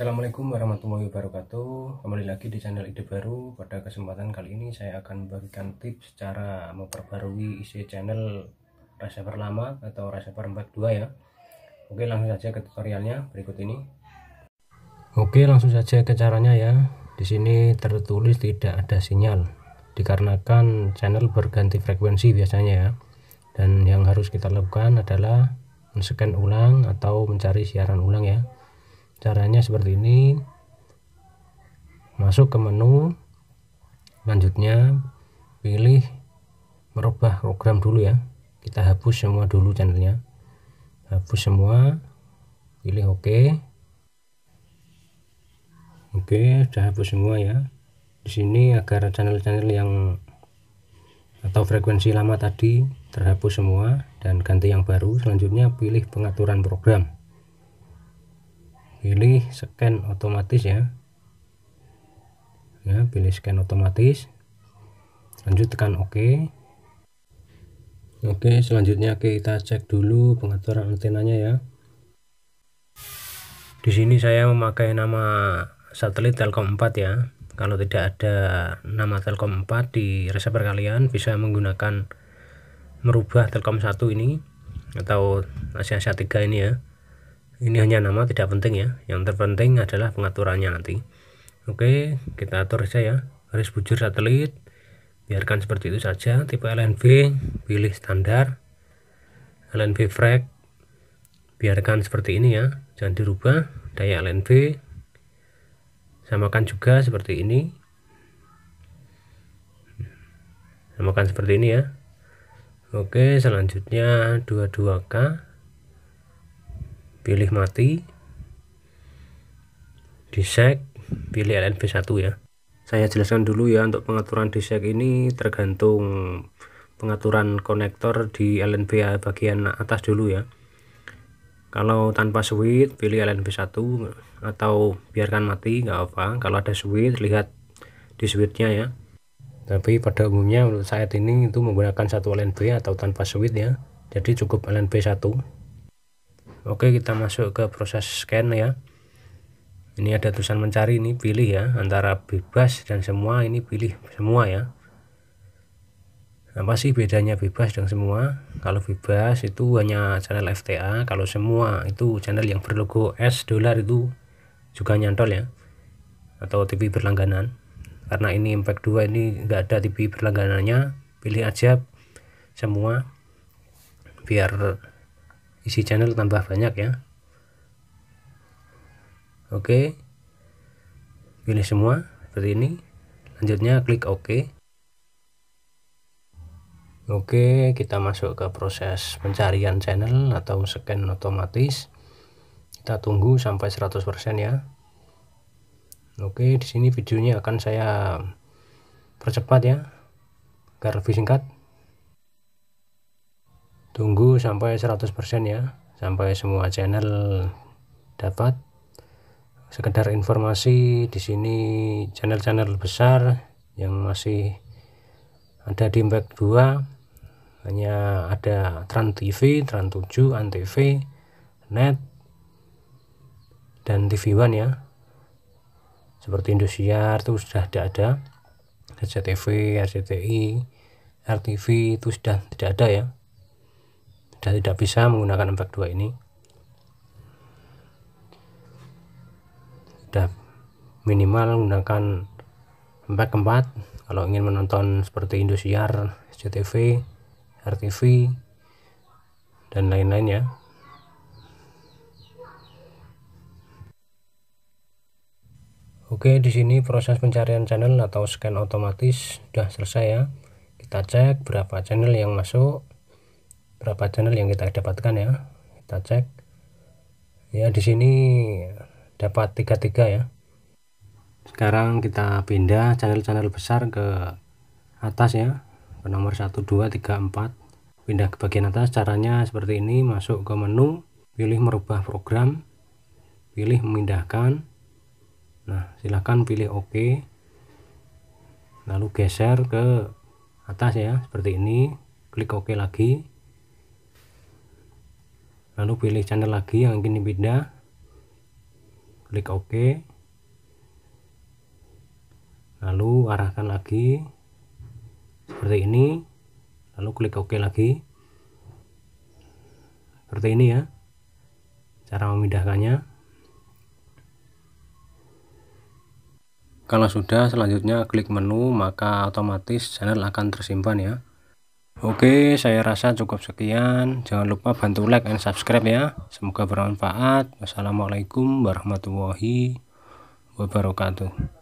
Assalamualaikum warahmatullahi wabarakatuh Kembali lagi di channel ide baru Pada kesempatan kali ini saya akan membagikan tips Cara memperbarui isi channel Reserver lama atau reserver 42 ya Oke langsung saja ke tutorialnya berikut ini Oke langsung saja ke caranya ya Di sini tertulis tidak ada sinyal Dikarenakan channel berganti frekuensi biasanya ya Dan yang harus kita lakukan adalah Men-scan ulang atau mencari siaran ulang ya caranya seperti ini masuk ke menu selanjutnya pilih merubah program dulu ya kita hapus semua dulu channelnya hapus semua pilih oke OK. oke sudah hapus semua ya di sini agar channel-channel yang atau frekuensi lama tadi terhapus semua dan ganti yang baru selanjutnya pilih pengaturan program pilih scan otomatis ya ya pilih scan otomatis lanjut tekan OK Oke selanjutnya kita cek dulu pengaturan antenanya ya di sini saya memakai nama satelit Telkom 4 ya kalau tidak ada nama Telkom 4 di receiver kalian bisa menggunakan merubah Telkom 1 ini atau Asia 3 ini ya ini hanya nama tidak penting ya yang terpenting adalah pengaturannya nanti oke kita atur saja ya garis bujur satelit biarkan seperti itu saja tipe LNB pilih standar LNB frag biarkan seperti ini ya jangan dirubah daya LNB samakan juga seperti ini samakan seperti ini ya Oke selanjutnya 22K pilih mati disek pilih LNB1 ya saya jelaskan dulu ya untuk pengaturan disek ini tergantung pengaturan konektor di LNB bagian atas dulu ya kalau tanpa switch pilih LNB1 atau biarkan mati nggak apa kalau ada switch lihat di switchnya ya tapi pada umumnya menurut saya ini itu menggunakan satu LNB atau tanpa switch ya jadi cukup LNB 1 Oke kita masuk ke proses scan ya ini ada tulisan mencari ini pilih ya antara bebas dan semua ini pilih semua ya apa sih bedanya bebas dan semua kalau bebas itu hanya channel FTA kalau semua itu channel yang berlogo S dolar itu juga nyantol ya atau TV berlangganan karena ini impact 2 ini enggak ada TV berlangganannya pilih aja semua biar isi channel tambah banyak ya oke pilih semua seperti ini Lanjutnya klik ok oke kita masuk ke proses pencarian channel atau scan otomatis kita tunggu sampai 100% ya oke di sini videonya akan saya percepat ya agar lebih singkat tunggu sampai 100% ya sampai semua channel dapat sekedar informasi di sini channel-channel besar yang masih ada di Impact 2 hanya ada Trans TV, Trans 7, ANTV, Net dan TV One ya seperti Indosiar itu sudah tidak ada SCTV, RCTI, RTV itu sudah tidak ada ya sudah tidak bisa menggunakan empat dua ini sudah minimal menggunakan empat keempat kalau ingin menonton seperti Indosiar, CTV, RTV dan lain-lain ya Oke, di sini proses pencarian channel atau scan otomatis sudah selesai ya. Kita cek berapa channel yang masuk berapa channel yang kita dapatkan ya kita cek ya di sini dapat 33 ya sekarang kita pindah channel-channel besar ke atas ya ke nomor 1 2 3 4 pindah ke bagian atas caranya seperti ini masuk ke menu pilih merubah program pilih memindahkan nah silahkan pilih OK lalu geser ke atas ya seperti ini klik OK lagi lalu pilih channel lagi yang ini beda klik OK lalu arahkan lagi seperti ini lalu klik OK lagi seperti ini ya cara memindahkannya kalau sudah selanjutnya klik menu maka otomatis channel akan tersimpan ya Oke, saya rasa cukup sekian. Jangan lupa bantu like and subscribe ya. Semoga bermanfaat. Wassalamualaikum warahmatullahi wabarakatuh.